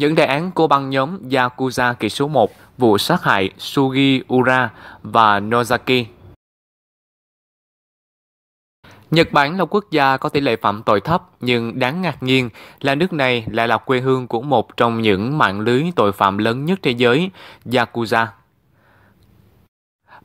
Những đề án của băng nhóm Yakuza kỳ số 1, vụ sát hại Sugiura và Nozaki. Nhật Bản là quốc gia có tỷ lệ phạm tội thấp, nhưng đáng ngạc nhiên là nước này lại là quê hương của một trong những mạng lưới tội phạm lớn nhất thế giới, Yakuza.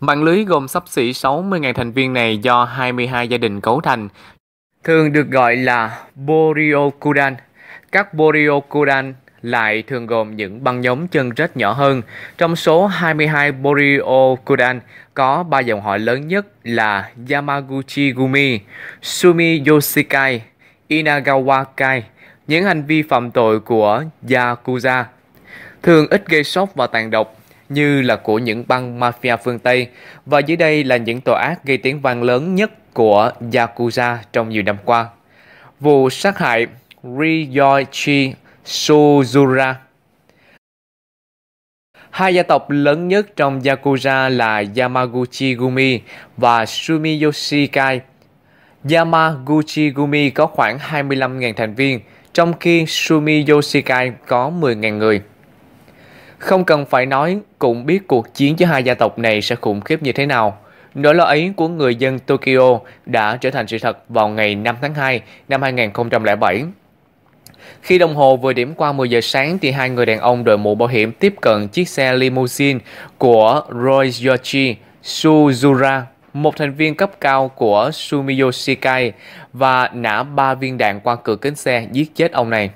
Mạng lưới gồm sắp xỉ 60.000 thành viên này do 22 gia đình cấu thành, thường được gọi là Boryokudan. Các Boryokudan lại thường gồm những băng nhóm chân rất nhỏ hơn. Trong số 22 Boryo-kudan có ba dòng họ lớn nhất là Yamaguchi Gumi, Sumi Yoshikai, Inagawa Kai. Những hành vi phạm tội của Yakuza thường ít gây sốc và tàn độc như là của những băng mafia phương Tây và dưới đây là những tội ác gây tiếng vang lớn nhất của Yakuza trong nhiều năm qua. Vụ sát hại Ryoichi Suzura. Hai gia tộc lớn nhất trong Yakuza là Yamaguchi Gumi và Sumiyoshi Kai. Yamaguchi Gumi có khoảng 25.000 thành viên, trong khi Sumiyoshi Kai có 10.000 người. Không cần phải nói, cũng biết cuộc chiến giữa hai gia tộc này sẽ khủng khiếp như thế nào. Nỗi lo ấy của người dân Tokyo đã trở thành sự thật vào ngày 5 tháng 2 năm 2007 khi đồng hồ vừa điểm qua 10 giờ sáng thì hai người đàn ông đội mũ bảo hiểm tiếp cận chiếc xe limousine của Roy Yoshi Suzura, một thành viên cấp cao của Sumiyo Shikai và nã ba viên đạn qua cửa kính xe giết chết ông này.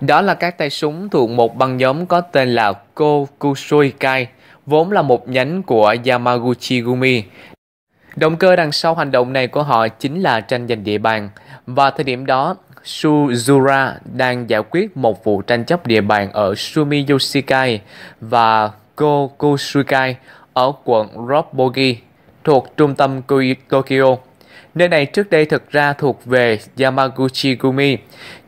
Đó là các tay súng thuộc một băng nhóm có tên là Kokusui Kai, vốn là một nhánh của Yamaguchi Gumi. Động cơ đằng sau hành động này của họ chính là tranh giành địa bàn và thời điểm đó Suzura đang giải quyết một vụ tranh chấp địa bàn ở Sumiyoshikai và Kokushikai ở quận Roppongi thuộc trung tâm Tokyo. Nơi này trước đây thực ra thuộc về Yamaguchi Gumi,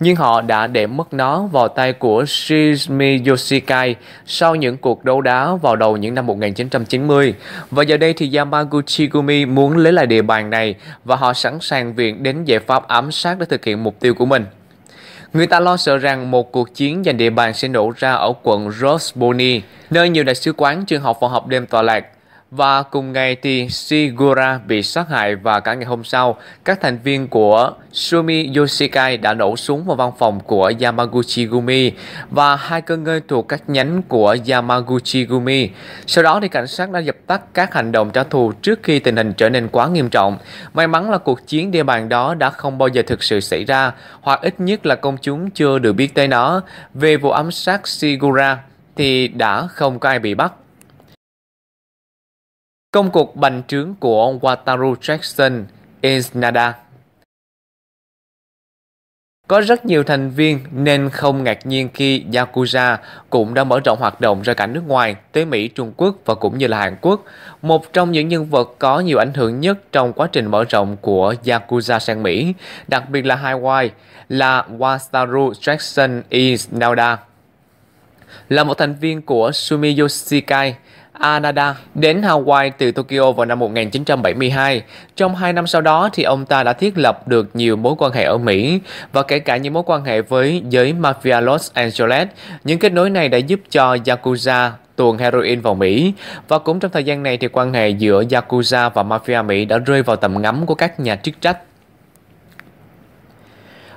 nhưng họ đã để mất nó vào tay của Shizumi Yoshikai sau những cuộc đấu đá vào đầu những năm 1990. Và giờ đây thì Yamaguchi Gumi muốn lấy lại địa bàn này và họ sẵn sàng viện đến giải pháp ám sát để thực hiện mục tiêu của mình. Người ta lo sợ rằng một cuộc chiến giành địa bàn sẽ nổ ra ở quận Rosboni, nơi nhiều đại sứ quán, trường học và học đêm tọa lạc. Và cùng ngày thì Shigura bị sát hại và cả ngày hôm sau, các thành viên của Sumi Yoshikai đã nổ súng vào văn phòng của Yamaguchi Gumi và hai cơ ngơi thuộc các nhánh của Yamaguchi Gumi. Sau đó thì cảnh sát đã dập tắt các hành động trả thù trước khi tình hình trở nên quá nghiêm trọng. May mắn là cuộc chiến địa bàn đó đã không bao giờ thực sự xảy ra, hoặc ít nhất là công chúng chưa được biết tới nó. Về vụ ám sát Shigura thì đã không có ai bị bắt công cuộc bành trướng của ông Wataru Jackson Isnada. Có rất nhiều thành viên nên không ngạc nhiên khi Yakuza cũng đã mở rộng hoạt động ra cả nước ngoài, tới Mỹ, Trung Quốc và cũng như là Hàn Quốc. Một trong những nhân vật có nhiều ảnh hưởng nhất trong quá trình mở rộng của Yakuza sang Mỹ, đặc biệt là Hawaii, là Wataru Jackson Isnada. Là một thành viên của Sumiyoshi Kai, Anada đến Hawaii từ Tokyo vào năm 1972. Trong hai năm sau đó thì ông ta đã thiết lập được nhiều mối quan hệ ở Mỹ và kể cả những mối quan hệ với giới mafia Los Angeles. Những kết nối này đã giúp cho Yakuza tuồn heroin vào Mỹ và cũng trong thời gian này thì quan hệ giữa Yakuza và mafia Mỹ đã rơi vào tầm ngắm của các nhà chức trách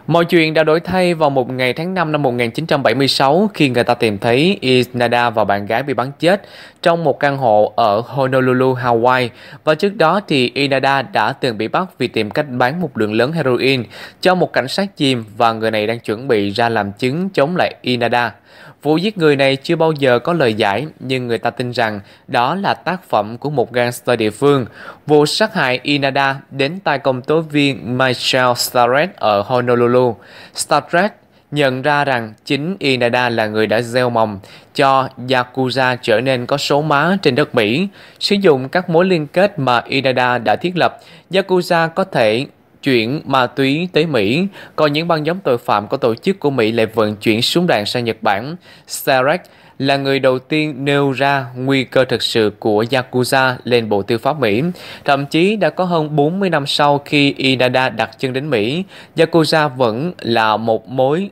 Mọi chuyện đã đổi thay vào một ngày tháng 5 năm 1976 khi người ta tìm thấy Isnada và bạn gái bị bắn chết trong một căn hộ ở Honolulu, Hawaii. Và trước đó thì Inada đã từng bị bắt vì tìm cách bán một lượng lớn heroin cho một cảnh sát chìm và người này đang chuẩn bị ra làm chứng chống lại Inada. Vụ giết người này chưa bao giờ có lời giải, nhưng người ta tin rằng đó là tác phẩm của một gangster địa phương. Vụ sát hại Inada đến tay công tố viên Michael Starrett ở Honolulu Blue, Star Trek nhận ra rằng chính Inada là người đã gieo mầm cho Yakuza trở nên có số má trên đất Mỹ. Sử dụng các mối liên kết mà Inada đã thiết lập, Yakuza có thể chuyển ma túy tới Mỹ, còn những băng nhóm tội phạm có tổ chức của Mỹ lại vận chuyển súng đạn sang Nhật Bản. Sarek là người đầu tiên nêu ra nguy cơ thực sự của Yakuza lên Bộ Tư pháp Mỹ. Thậm chí đã có hơn 40 năm sau khi Inada đặt chân đến Mỹ, Yakuza vẫn là một mối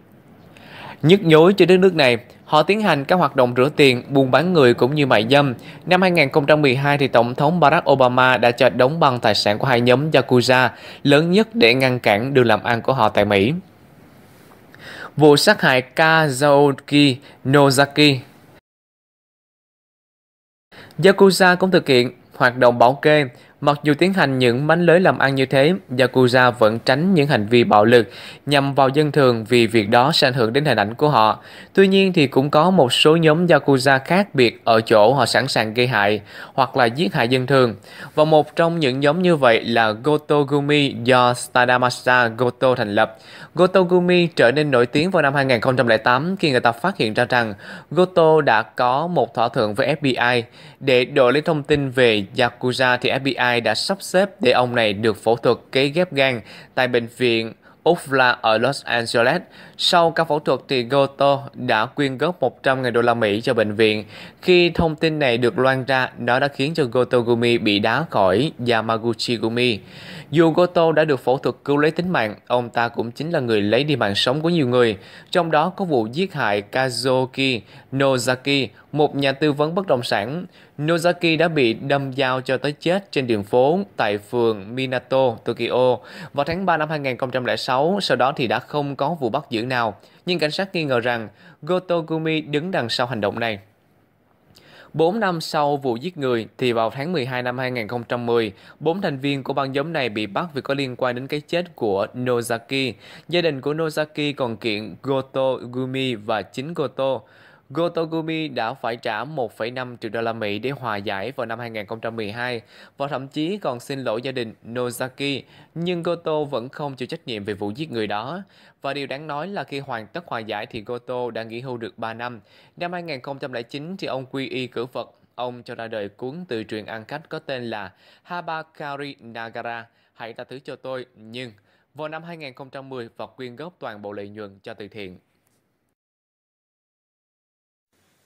nhức nhối cho đất nước này. Họ tiến hành các hoạt động rửa tiền, buôn bán người cũng như mại dâm. Năm 2012 thì Tổng thống Barack Obama đã cho đóng băng tài sản của hai nhóm Yakuza lớn nhất để ngăn cản đường làm ăn của họ tại Mỹ vụ sát hại Kazuki Nozaki Yakuza cũng thực hiện hoạt động bảo kê Mặc dù tiến hành những mánh lưới làm ăn như thế, Yakuza vẫn tránh những hành vi bạo lực nhằm vào dân thường vì việc đó sẽ ảnh hưởng đến hình ảnh của họ. Tuy nhiên thì cũng có một số nhóm Yakuza khác biệt ở chỗ họ sẵn sàng gây hại hoặc là giết hại dân thường. Và một trong những nhóm như vậy là Gotogumi do Tadamasa Goto thành lập. Gotogumi trở nên nổi tiếng vào năm 2008 khi người ta phát hiện ra rằng Goto đã có một thỏa thuận với FBI để đổi lấy thông tin về Yakuza thì FBI Lai đã sắp xếp để ông này được phẫu thuật cấy ghép gan tại bệnh viện Ufla ở Los Angeles. Sau ca phẫu thuật thì Goto đã quyên góp 100.000 đô la Mỹ cho bệnh viện. Khi thông tin này được loan ra, nó đã khiến cho Goto Gumi bị đá khỏi Yamaguchi Gumi. Dù Goto đã được phẫu thuật cứu lấy tính mạng, ông ta cũng chính là người lấy đi mạng sống của nhiều người, trong đó có vụ giết hại Kazuki Nozaki, một nhà tư vấn bất động sản, Nozaki đã bị đâm dao cho tới chết trên đường phố tại phường Minato, Tokyo vào tháng 3 năm 2006, sau đó thì đã không có vụ bắt giữ nào. Nhưng cảnh sát nghi ngờ rằng Gotogumi đứng đằng sau hành động này. 4 năm sau vụ giết người thì vào tháng 12 năm 2010, bốn thành viên của băng nhóm này bị bắt vì có liên quan đến cái chết của Nozaki. Gia đình của Nozaki còn kiện Goto Gumi và chính Goto. Gotogumi đã phải trả 1,5 triệu đô la Mỹ để hòa giải vào năm 2012 và thậm chí còn xin lỗi gia đình Nozaki, nhưng Goto vẫn không chịu trách nhiệm về vụ giết người đó. Và điều đáng nói là khi hoàn tất hòa giải thì Goto đã nghỉ hưu được 3 năm. Năm 2009 thì ông quy y cử Phật ông cho ra đời cuốn từ truyện ăn khách có tên là Habakari Nagara, Hãy tha thứ cho tôi, nhưng vào năm 2010 và quyên góp toàn bộ lợi nhuận cho từ thiện.